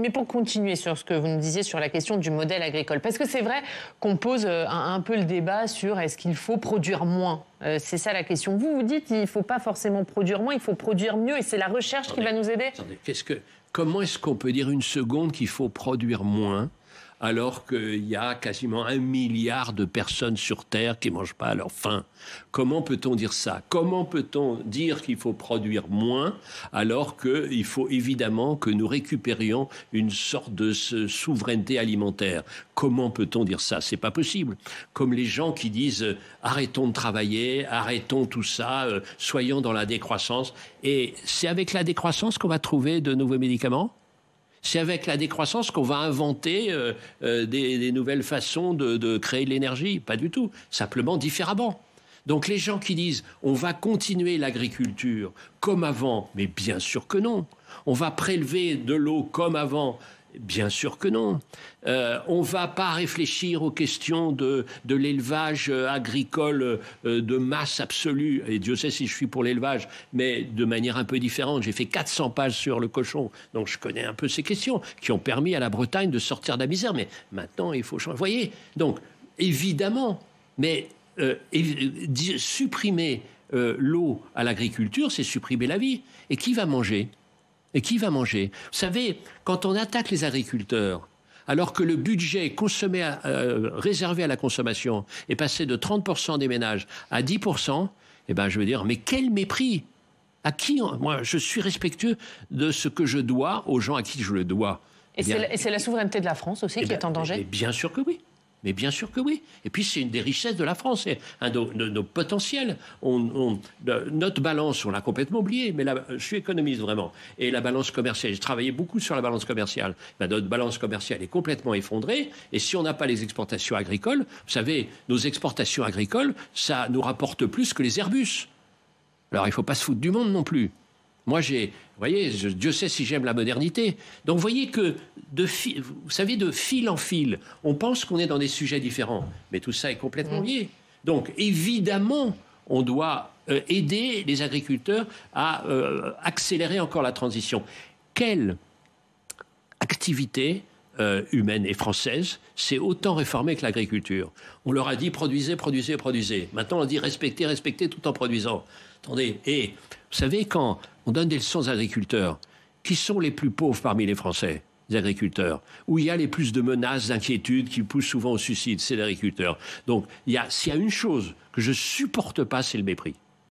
Mais pour continuer sur ce que vous nous disiez sur la question du modèle agricole, parce que c'est vrai qu'on pose euh, un, peu le débat sur est-ce qu'il faut produire moins euh, C'est ça la question. Vous, vous dites il ne faut pas forcément produire moins, il faut produire mieux et c'est la recherche qui va nous aider. Attendez, comment est-ce qu'on peut dire une seconde qu'il faut produire moins alors qu'il y a quasiment un milliard de personnes sur Terre qui ne mangent pas à leur faim. Comment peut-on dire ça Comment peut-on dire qu'il faut produire moins alors qu'il faut évidemment que nous récupérions une sorte de souveraineté alimentaire Comment peut-on dire ça C'est pas possible. Comme les gens qui disent euh, arrêtons de travailler, arrêtons tout ça, euh, soyons dans la décroissance. Et c'est avec la décroissance qu'on va trouver de nouveaux médicaments c'est avec la décroissance qu'on va inventer euh, euh, des, nouvelles façons de créer de l'énergie. Pas du tout. Simplement différemment. Donc les gens qui disent on va continuer l'agriculture comme avant, mais bien sûr que non. On va prélever de l'eau comme avant. Bien sûr que non. Euh, on ne va pas réfléchir aux questions de, l'élevage euh, agricole euh, de masse absolue. Et Dieu sait si je suis pour l'élevage, mais de manière un peu différente. J'ai fait 400 pages sur le cochon, donc je connais un peu ces questions qui ont permis à la Bretagne de sortir de la misère. Mais maintenant, il faut changer. Vous voyez, donc évidemment, mais supprimer l'eau à l'agriculture, c'est supprimer la vie. Et qui va manger et qui va manger Vous savez, quand on attaque les agriculteurs, alors que le budget consommé euh, réservé à la consommation est passé de 30% des ménages à 10%, eh ben, je veux dire, mais quel mépris À qui Moi, je suis respectueux de ce que je dois aux gens à qui je le dois. Et eh c'est la, souveraineté de la France aussi eh qui ben, est en danger eh Bien sûr que oui. Mais bien sûr que oui. Et puis, c'est une des richesses de la France. un de, nos potentiels. On, notre balance, on l'a complètement oublié, mais la, je suis économiste vraiment. Et la balance commerciale, j'ai travaillé beaucoup sur la balance commerciale. Ben, notre balance commerciale est complètement effondrée. Et si on n'a pas les exportations agricoles, vous savez, nos exportations agricoles, ça nous rapporte plus que les Airbus. Alors, il ne faut pas se foutre du monde non plus. Moi, j'ai, vous voyez, Dieu sait si j'aime la modernité. Donc, vous voyez que, vous savez, de fil en fil, on pense qu'on est dans des sujets différents, mais tout ça est complètement lié. Donc, évidemment, on doit euh, aider les agriculteurs à euh, accélérer encore la transition. Quelle activité euh, humaine et française c'est autant réformé que l'agriculture. On leur a dit produisez, produisez, produisez. Maintenant, on dit respectez, respectez tout en produisant. Attendez, et vous savez, quand on donne des leçons aux agriculteurs, qui sont les plus pauvres parmi les Français les agriculteurs, où il y a les plus de menaces, d'inquiétudes qui poussent souvent au suicide, c'est l'agriculteur. Donc, s'il y a une chose que je ne supporte pas, c'est le mépris.